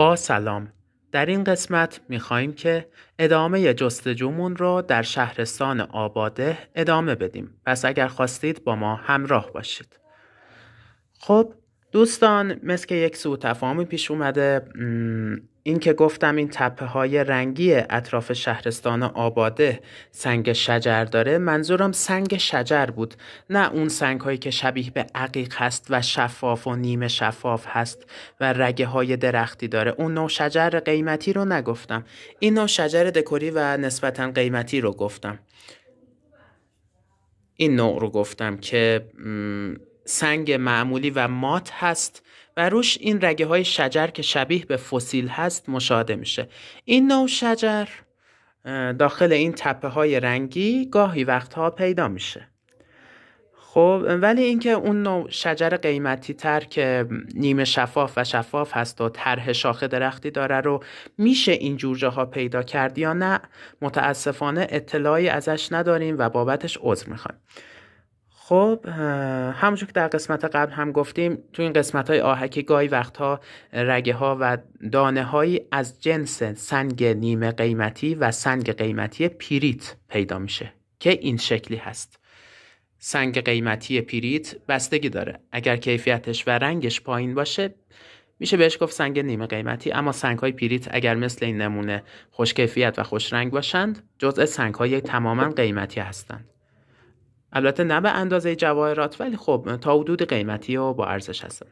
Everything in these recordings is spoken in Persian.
با سلام در این قسمت خواهیم که ادامه جستجومون رو در شهرستان آباده ادامه بدیم پس اگر خواستید با ما همراه باشید خب دوستان مثل که یک سو تفاهمی پیش اومده این که گفتم این تپه های رنگی اطراف شهرستان آباده سنگ شجر داره منظورم سنگ شجر بود نه اون سنگ هایی که شبیه به عقیق هست و شفاف و نیمه شفاف هست و رگه های درختی داره اون نوع شجر قیمتی رو نگفتم این نوع شجر دکوری و نسبتا قیمتی رو گفتم این نوع رو گفتم که سنگ معمولی و مات هست و روش این رگه های شجر که شبیه به فسیل هست مشاهده میشه این نوع شجر داخل این تپه های رنگی گاهی وقتها پیدا میشه خب ولی اینکه اون نوع شجر قیمتی تر که نیمه شفاف و شفاف هست و طرح شاخه درختی داره رو میشه این جوجه ها پیدا کرد یا نه متاسفانه اطلاعی ازش نداریم و بابتش عذر میخوایم خب همونجور که در قسمت قبل هم گفتیم تو این قسمت های آهکی گاهی وقتها رگه ها و دانه از جنس سنگ نیمه قیمتی و سنگ قیمتی پیریت پیدا میشه که این شکلی هست سنگ قیمتی پیریت بستگی داره اگر کیفیتش و رنگش پایین باشه میشه بهش گفت سنگ نیمه قیمتی اما سنگ های پیریت اگر مثل این نمونه خوش کیفیت و خوش رنگ باشند جزء سنگ های تماما قیمتی هستند البته نه به اندازه جواهرات ولی خب تا حدود قیمتی و با ارزش هستن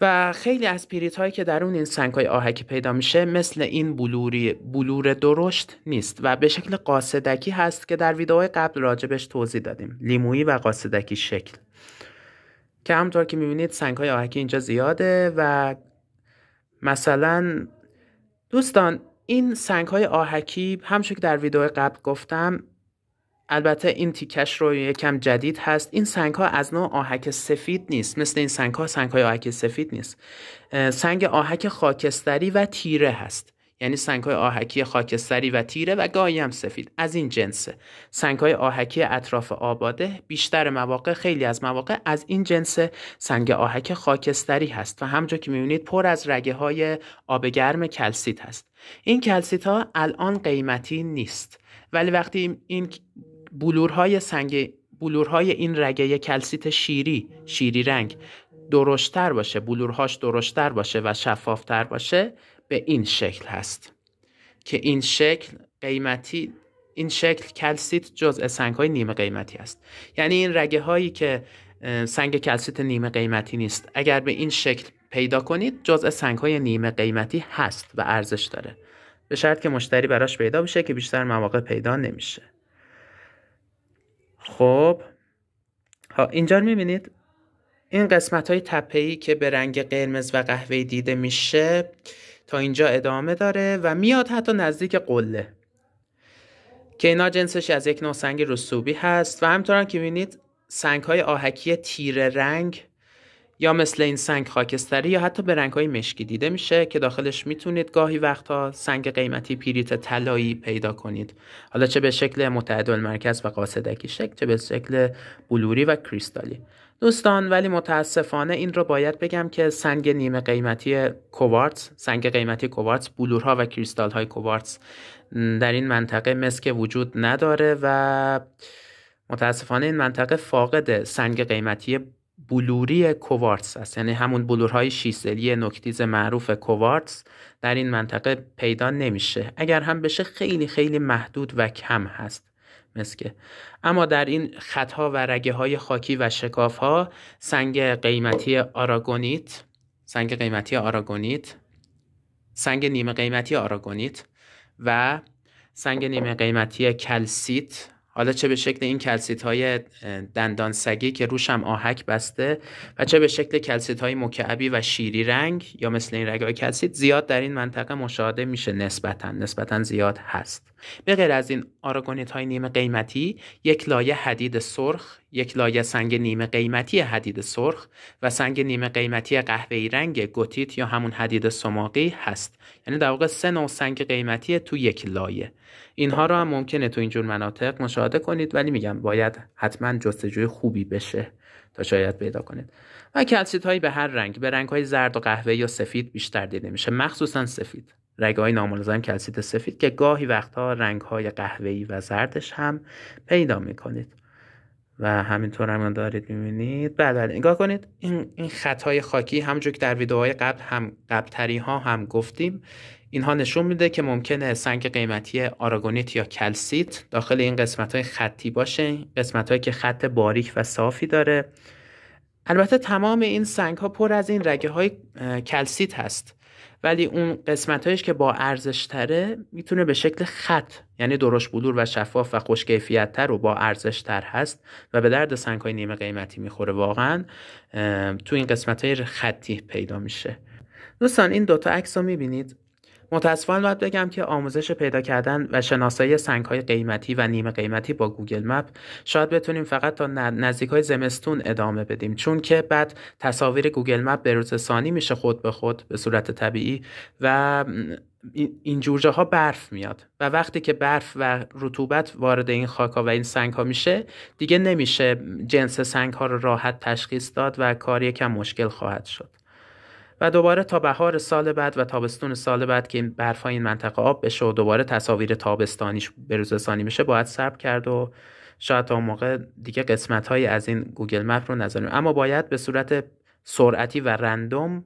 و خیلی از پیریت هایی که درون این سنگ های آهکی پیدا میشه مثل این بلوری بلور درشت نیست و به شکل قاصدکی هست که در ویدئوهای قبل راجبش توضیح دادیم لیمویی و قاصدکی شکل که همطور که میبینید سنگ های آهکی اینجا زیاده و مثلا دوستان این سنگ های آهکی همچون که در ویدیو قبل گفتم البته این تیکش رو یکم جدید هست این سنگ ها از نوع آهک سفید نیست مثل این سنگ ها سنگ های آهک سفید نیست سنگ آهک خاکستری و تیره هست یعنی سنگ های آهکی خاکستری و تیره و گاهی سفید از این جنسه سنگ های آهکی اطراف آباده بیشتر مواقع خیلی از مواقع از این جنس سنگ آهک خاکستری هست و همجا که میبینید پر از رگه های آب گرم کلسیت هست این کلسیت ها الان قیمتی نیست ولی وقتی این بلورهای سنگ بلورهای این رگه کلسیت شیری شیری رنگ درشتر باشه بلورهاش درشتر باشه و شفافتر باشه به این شکل هست که این شکل قیمتی این شکل کلسیت جزء سنگ های نیمه قیمتی است یعنی این رگه هایی که سنگ کلسیت نیمه قیمتی نیست اگر به این شکل پیدا کنید جزء سنگ های نیمه قیمتی هست و ارزش داره به شرط که مشتری براش پیدا بشه که بیشتر مواقع پیدا نمیشه خب ها اینجا میبینید این قسمت های تپهی که به رنگ قرمز و قهوه‌ای دیده میشه تا اینجا ادامه داره و میاد حتی نزدیک قله که اینا جنسش از یک نوع سنگ رسوبی هست و همطوران که بینید سنگ های آهکی تیره رنگ یا مثل این سنگ خاکستری یا حتی به رنگهای مشکی دیده میشه که داخلش میتونید گاهی وقتا سنگ قیمتی پیریت طلایی پیدا کنید حالا چه به شکل متعدل مرکز و قاصدکی شکل چه به شکل بلوری و کریستالی دوستان ولی متاسفانه این رو باید بگم که سنگ نیمه قیمتی کوارتز سنگ قیمتی کوارتز بلورها و کریستال های کوارتز در این منطقه مسک وجود نداره و متاسفانه این منطقه فاقد سنگ قیمتی بلوری کوارتز است یعنی همون بلورهای شیسلی نکتیز معروف کوارتز در این منطقه پیدا نمیشه اگر هم بشه خیلی خیلی محدود و کم هست مسکه اما در این خطها و رگه های خاکی و شکاف ها سنگ قیمتی آراگونیت سنگ قیمتی آراگونیت سنگ نیمه قیمتی آراگونیت و سنگ نیمه قیمتی کلسیت حالا چه به شکل این کلسیت های دندان سگی که روش هم آهک بسته و چه به شکل کلسیت های مکعبی و شیری رنگ یا مثل این رگ های کلسیت زیاد در این منطقه مشاهده میشه نسبتا نسبتا زیاد هست به غیر از این آراگونیت های نیمه قیمتی یک لایه حدید سرخ یک لایه سنگ نیمه قیمتی حدید سرخ و سنگ نیمه قیمتی قهوه‌ای رنگ گوتیت یا همون حدید سماقی هست یعنی در واقع سه نوع سنگ قیمتی تو یک لایه اینها رو هم ممکنه تو اینجور مناطق مشاهده کنید ولی میگم باید حتما جستجوی خوبی بشه تا شاید پیدا کنید و کلسیت هایی به هر رنگ به رنگ های زرد و قهوه یا سفید بیشتر دیده میشه مخصوصا سفید رگ های ناملزم کلسیت سفید که گاهی وقتها رنگ های قهوه‌ای و زردش هم پیدا میکنید و همینطور هم دارید میبینید بله بله نگاه کنید این این خطای خاکی همونجور که در ویدیوهای قبل هم قبلتری ها هم گفتیم اینها نشون میده که ممکنه سنگ قیمتی آراگونیت یا کلسیت داخل این قسمت های خطی باشه قسمت هایی که خط باریک و صافی داره البته تمام این سنگ ها پر از این رگه های کلسیت هست ولی اون قسمت هایش که با ارزش تره میتونه به شکل خط یعنی درشت بلور و شفاف و خوشکیفیت تر و با ارزش تر هست و به درد سنگ های نیمه قیمتی میخوره واقعا تو این قسمت های خطی پیدا میشه دوستان این دوتا عکس رو میبینید متاسفانه باید بگم که آموزش پیدا کردن و شناسایی سنگ های قیمتی و نیمه قیمتی با گوگل مپ شاید بتونیم فقط تا نزدیک های زمستون ادامه بدیم چون که بعد تصاویر گوگل مپ به روز میشه خود به خود به صورت طبیعی و این جورجه ها برف میاد و وقتی که برف و رطوبت وارد این خاک ها و این سنگ ها میشه دیگه نمیشه جنس سنگ ها رو راحت تشخیص داد و کار یکم مشکل خواهد شد و دوباره تا بهار سال بعد و تابستون سال بعد که این برف این منطقه آب بشه و دوباره تصاویر تابستانیش بروزرسانی بشه باید صبر کرد و شاید تا موقع دیگه قسمت های از این گوگل مپ رو نزنیم اما باید به صورت سرعتی و رندوم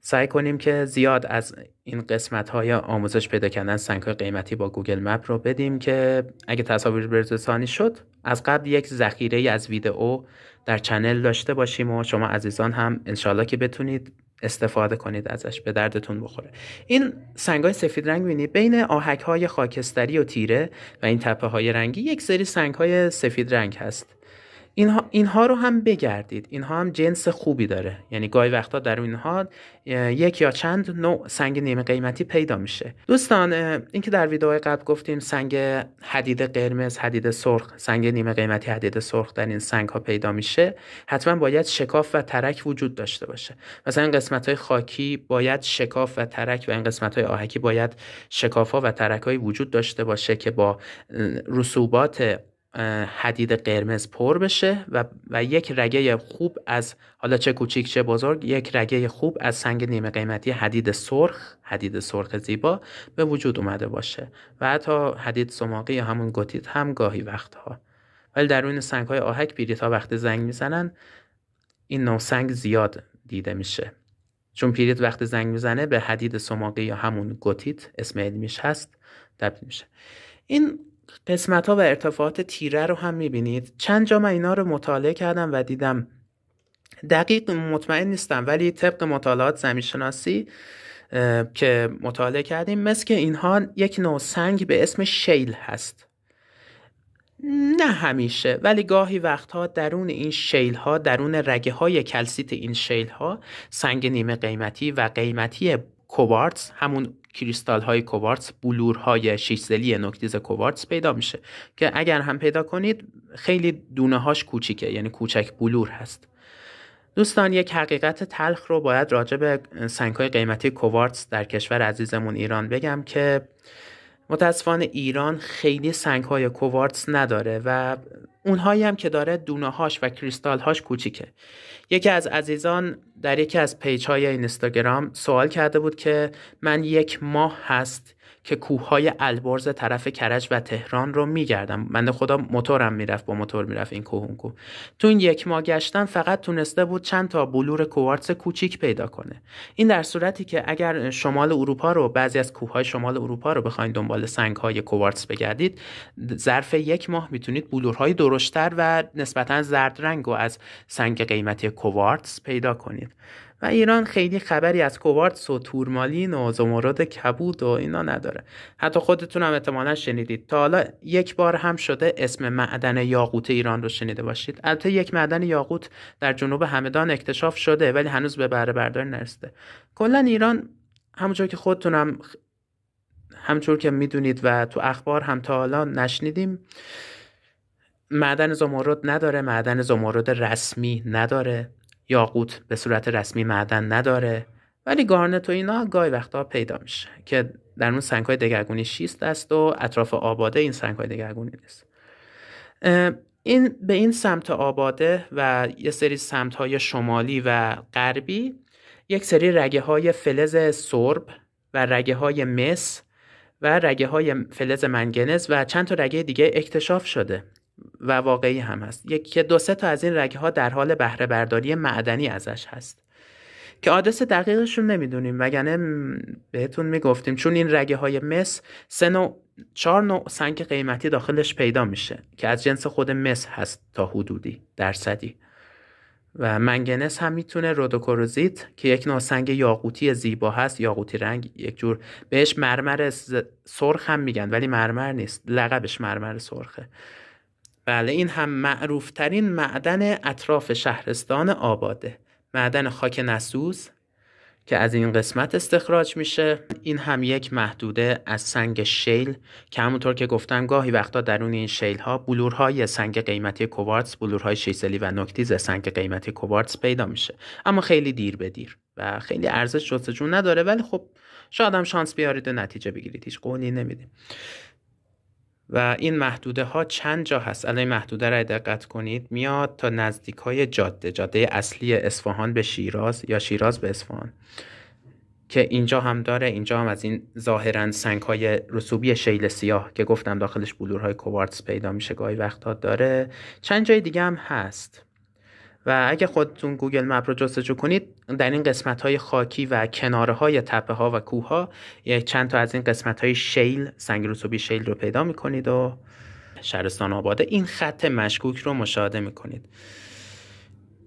سعی کنیم که زیاد از این قسمت های آموزش پیدا کردن سنگ های قیمتی با گوگل مپ رو بدیم که اگه تصاویر برزسانی شد از قبل یک ذخیره از ویدئو در چنل داشته باشیم و شما عزیزان هم انشالله که بتونید استفاده کنید ازش به دردتون بخوره این سنگ سفید رنگ بین آهک های خاکستری و تیره و این تپه های رنگی یک سری سنگ های سفید رنگ هست اینها, اینها رو هم بگردید اینها هم جنس خوبی داره یعنی گاهی وقتا در اینها یک یا چند نوع سنگ نیمه قیمتی پیدا میشه دوستان اینکه در ویدیوهای قبل گفتیم سنگ حدید قرمز حدید سرخ سنگ نیمه قیمتی حدید سرخ در این سنگ ها پیدا میشه حتما باید شکاف و ترک وجود داشته باشه مثلا این قسمت های خاکی باید شکاف و ترک و این قسمت های آهکی باید شکاف ها و ترک وجود داشته باشه که با رسوبات حدید قرمز پر بشه و, و یک رگه خوب از حالا چه کوچیک چه بزرگ یک رگه خوب از سنگ نیمه قیمتی حدید سرخ حدید سرخ زیبا به وجود اومده باشه و حتی حدید سماقی یا همون گوتیت هم گاهی وقتها ولی در اون سنگ های آهک پیریت ها وقتی زنگ میزنن این نوع سنگ زیاد دیده میشه چون پیریت وقتی زنگ میزنه به حدید سماقی یا همون گوتیت اسم علمیش هست تبدیل میشه این قسمت ها و ارتفاعات تیره رو هم میبینید چند جا من اینا رو مطالعه کردم و دیدم دقیق مطمئن نیستم ولی طبق مطالعات زمین شناسی که مطالعه کردیم مثل که اینها یک نوع سنگ به اسم شیل هست نه همیشه ولی گاهی وقتها درون این شیل ها درون رگه های کلسیت این شیل ها سنگ نیمه قیمتی و قیمتی کوارتز همون کریستال های کوارتز بلور های شیشزلی نکتیز کوارتز پیدا میشه که اگر هم پیدا کنید خیلی دونه هاش کوچیکه یعنی کوچک بلور هست دوستان یک حقیقت تلخ رو باید راجع به سنگ های قیمتی کوارتز در کشور عزیزمون ایران بگم که متاسفانه ایران خیلی سنگ های کوارتز نداره و اونهایی هم که داره دونه هاش و کریستال هاش کوچیکه یکی از عزیزان در یکی از پیچ های اینستاگرام سوال کرده بود که من یک ماه هست که کوههای البرز طرف کرج و تهران رو میگردم من خدا موتورم میرفت با موتور میرفت این کوه اون کوه تو این یک ماه گشتن فقط تونسته بود چند تا بلور کوارتز کوچیک پیدا کنه این در صورتی که اگر شمال اروپا رو بعضی از کوههای شمال اروپا رو بخواید دنبال های کوارتز بگردید ظرف یک ماه میتونید بلورهای درشتر و نسبتا زرد رنگ رو از سنگ قیمتی کوارتز پیدا کنید و ایران خیلی خبری از کوارتز و تورمالین و زمرد کبود و اینا نداره حتی خودتون هم احتمالا شنیدید تا حالا یک بار هم شده اسم معدن یاقوت ایران رو شنیده باشید البته یک معدن یاقوت در جنوب همدان اکتشاف شده ولی هنوز به بهره برداری نرسیده کلا ایران همونجور که خودتونم هم همچور که میدونید و تو اخبار هم تا حالا نشنیدیم معدن زمرد نداره معدن زمرد رسمی نداره یاقوت به صورت رسمی معدن نداره ولی گارنت و اینا گاهی وقتا پیدا میشه که در اون سنگهای دگرگونی شیست است و اطراف آباده این سنگهای دگرگونی نیست این به این سمت آباده و یه سری سمت های شمالی و غربی یک سری رگه های فلز سرب و رگه های مس و رگه های فلز منگنز و چند تا رگه دیگه اکتشاف شده و واقعی هم هست که دو سه تا از این رگه ها در حال بهره برداری معدنی ازش هست که آدرس دقیقش رو نمیدونیم وگرنه بهتون میگفتیم چون این رگه های مس سه نوع چهار نوع سنگ قیمتی داخلش پیدا میشه که از جنس خود مس هست تا حدودی درصدی و منگنس هم میتونه رودوکوروزیت که یک نوع سنگ یاقوتی زیبا هست یاقوتی رنگ یک جور بهش مرمر سرخ هم میگن ولی مرمر نیست لقبش مرمر سرخه بله این هم معروفترین معدن اطراف شهرستان آباده معدن خاک نسوز که از این قسمت استخراج میشه این هم یک محدوده از سنگ شیل که همونطور که گفتم گاهی وقتا درون این شیل ها بلورهای سنگ قیمتی کوارتز بلورهای شیسلی و نکتیز سنگ قیمتی کوارتز پیدا میشه اما خیلی دیر به دیر و خیلی ارزش جستجو نداره ولی خب شاید شانس بیارید و نتیجه بگیرید هیچ قولی نمیدیم و این محدوده ها چند جا هست الان محدوده را دقت کنید میاد تا نزدیک های جاده جاده اصلی اصفهان به شیراز یا شیراز به اصفهان که اینجا هم داره اینجا هم از این ظاهرا سنگ های رسوبی شیل سیاه که گفتم داخلش بلورهای کوارتز پیدا میشه گاهی وقتها داره چند جای دیگه هم هست و اگه خودتون گوگل مپ رو جستجو کنید در این قسمت های خاکی و کناره های تپه ها و کوه ها چند تا از این قسمت های شیل سنگ رسوبی شیل رو پیدا کنید و شهرستان آباده این خط مشکوک رو مشاهده میکنید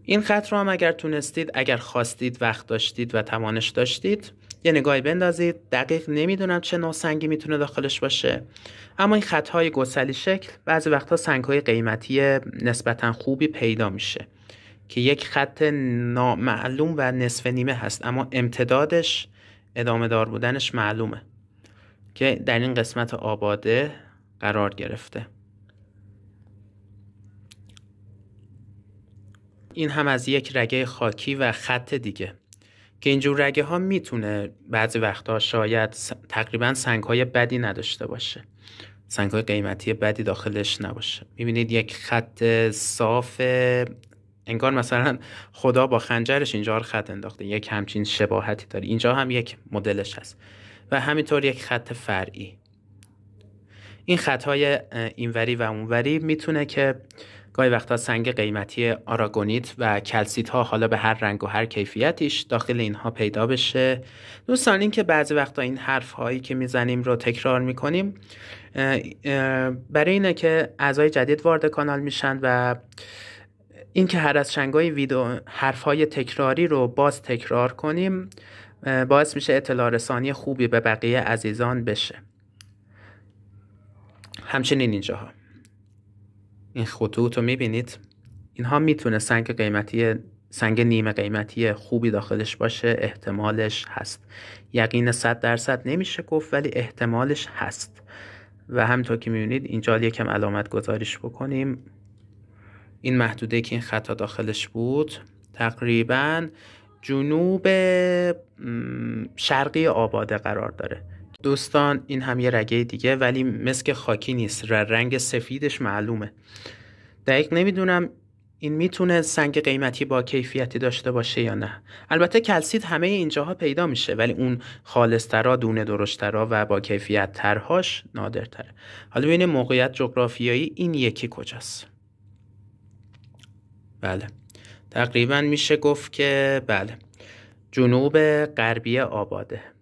این خط رو هم اگر تونستید اگر خواستید وقت داشتید و توانش داشتید یه نگاهی بندازید دقیق نمیدونم چه نوع سنگی میتونه داخلش باشه اما این خطهای گسلی شکل بعضی وقتها سنگهای قیمتی نسبتا خوبی پیدا میشه که یک خط نامعلوم و نصف نیمه هست اما امتدادش ادامه دار بودنش معلومه که در این قسمت آباده قرار گرفته این هم از یک رگه خاکی و خط دیگه که اینجور رگه ها میتونه بعضی وقتها شاید تقریبا سنگ های بدی نداشته باشه سنگ های قیمتی بدی داخلش نباشه میبینید یک خط صاف انگار مثلا خدا با خنجرش اینجا رو خط انداخته یک همچین شباهتی داره اینجا هم یک مدلش هست و همینطور یک خط فرعی این خطهای اینوری و اونوری میتونه که گاهی وقتا سنگ قیمتی آراگونیت و کلسیت ها حالا به هر رنگ و هر کیفیتیش داخل اینها پیدا بشه دوستان این که بعضی وقتا این حرف هایی که میزنیم رو تکرار میکنیم برای اینه که اعضای جدید وارد کانال میشن و اینکه هر از چنگای ویدیو حرفهای تکراری رو باز تکرار کنیم باعث میشه اطلاع رسانی خوبی به بقیه عزیزان بشه همچنین ها این خطوط رو میبینید اینها میتونه سنگ قیمتی سنگ نیمه قیمتی خوبی داخلش باشه احتمالش هست یقین 100 درصد نمیشه گفت ولی احتمالش هست و همطور که میبینید اینجا یکم علامت گذاریش بکنیم این محدوده که این خطا داخلش بود تقریبا جنوب شرقی آباده قرار داره دوستان این هم یه رگه دیگه ولی مسک خاکی نیست رنگ سفیدش معلومه دقیق نمیدونم این میتونه سنگ قیمتی با کیفیتی داشته باشه یا نه البته کلسید همه اینجاها پیدا میشه ولی اون خالصترا دونه درشترا و با کیفیت ترهاش نادرتره حالا ببینیم موقعیت جغرافیایی این یکی کجاست بله تقریبا میشه گفت که بله جنوب غربی آباده